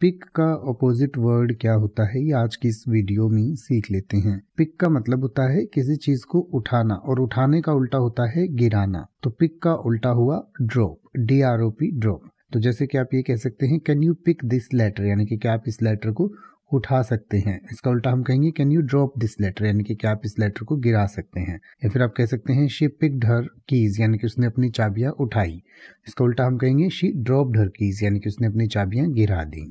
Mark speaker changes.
Speaker 1: pick का opposite word क्या होता है ये आज की इस वीडियो में सीख लेते हैं पिक का मतलब होता है किसी चीज को उठाना और उठाने का उल्टा होता है गिराना तो पिक का उल्टा हुआ drop D R O P drop तो जैसे कि आप ये कह सकते हैं can you pick this letter यानी कि क्या आप इस लेटर को उठा सकते हैं इसका उल्टा हम कहेंगे can you drop this letter यानी कि क्या आप इस लेटर को गिरा सकते हैं या फिर आप कह सकते हैं शी पिक हर कीज यानी कि उसने अपनी चाबियां उठाई इसका उल्टा हम कहेंगे शी ड्रॉप हर कीज यानी कि उसने अपनी चाबियां गिरा दी